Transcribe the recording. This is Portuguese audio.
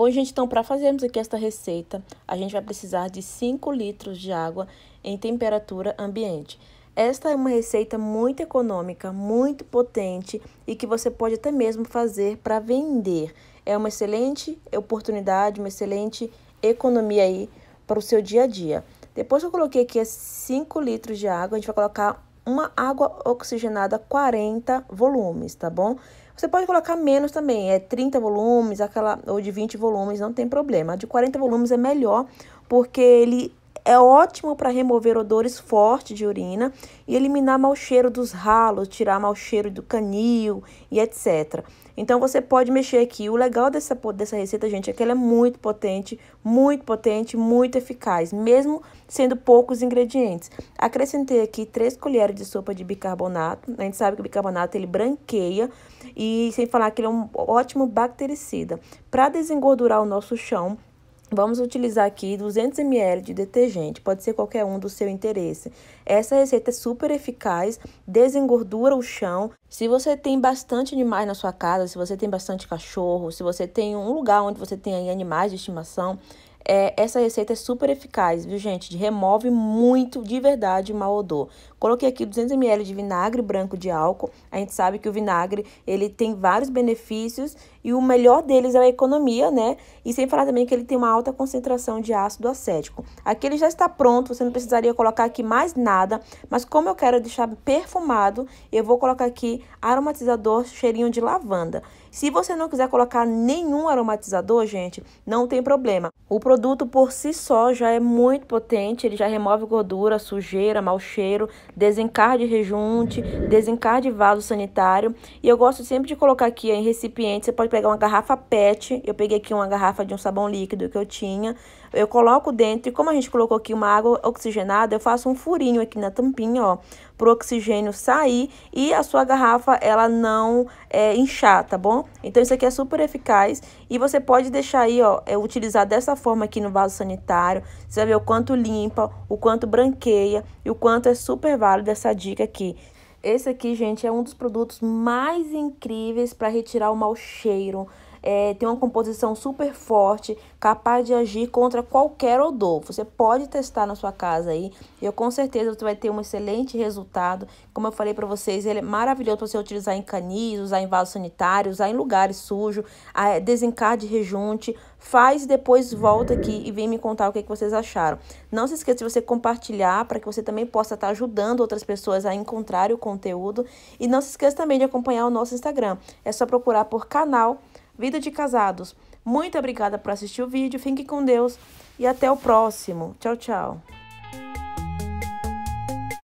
Bom, gente, então, para fazermos aqui esta receita, a gente vai precisar de 5 litros de água em temperatura ambiente. Esta é uma receita muito econômica, muito potente e que você pode até mesmo fazer para vender. É uma excelente oportunidade, uma excelente economia aí para o seu dia a dia. Depois que eu coloquei aqui 5 litros de água, a gente vai colocar uma água oxigenada 40 volumes, tá bom? Você pode colocar menos também, é 30 volumes, aquela ou de 20 volumes, não tem problema. A de 40 volumes é melhor, porque ele é ótimo para remover odores fortes de urina e eliminar mau cheiro dos ralos, tirar mau cheiro do canil e etc. Então você pode mexer aqui. O legal dessa, dessa receita, gente, é que ela é muito potente, muito potente, muito eficaz, mesmo sendo poucos ingredientes. Acrescentei aqui 3 colheres de sopa de bicarbonato. A gente sabe que o bicarbonato ele branqueia e sem falar que ele é um ótimo bactericida. Para desengordurar o nosso chão, Vamos utilizar aqui 200 ml de detergente, pode ser qualquer um do seu interesse. Essa receita é super eficaz, desengordura o chão. Se você tem bastante animais na sua casa, se você tem bastante cachorro, se você tem um lugar onde você tem animais de estimação, é, essa receita é super eficaz, viu, gente? Remove muito, de verdade, mau odor. Coloquei aqui 200 ml de vinagre branco de álcool. A gente sabe que o vinagre, ele tem vários benefícios e o melhor deles é a economia, né? E sem falar também que ele tem uma alta concentração de ácido acético. Aqui ele já está pronto, você não precisaria colocar aqui mais nada, mas como eu quero deixar perfumado, eu vou colocar aqui aromatizador cheirinho de lavanda. Se você não quiser colocar nenhum aromatizador, gente, não tem problema. O produto por si só já é muito potente, ele já remove gordura, sujeira, mau cheiro, desencarde rejunte, desencarde vaso sanitário. E eu gosto sempre de colocar aqui em recipiente, você pode pegar uma garrafa PET, eu peguei aqui uma garrafa de um sabão líquido que eu tinha, eu coloco dentro, e como a gente colocou aqui uma água oxigenada, eu faço um furinho aqui na tampinha, ó, pro oxigênio sair e a sua garrafa, ela não é, inchar, tá bom? Então, isso aqui é super eficaz e você pode deixar aí, ó, é, utilizar dessa forma aqui no vaso sanitário, você vai ver o quanto limpa, o quanto branqueia e o quanto é super válido essa dica aqui. Esse aqui, gente, é um dos produtos mais incríveis para retirar o mau cheiro, é, tem uma composição super forte, capaz de agir contra qualquer odor. Você pode testar na sua casa aí, e eu com certeza você vai ter um excelente resultado. Como eu falei para vocês, ele é maravilhoso para você utilizar em canis, usar em vaso sanitário, usar em lugares sujos, é, desencarde rejunte, faz e depois volta aqui e vem me contar o que, é que vocês acharam. Não se esqueça de você compartilhar para que você também possa estar tá ajudando outras pessoas a encontrar o conteúdo. E não se esqueça também de acompanhar o nosso Instagram. É só procurar por canal Vida de Casados. Muito obrigada por assistir o vídeo, fique com Deus e até o próximo. Tchau, tchau.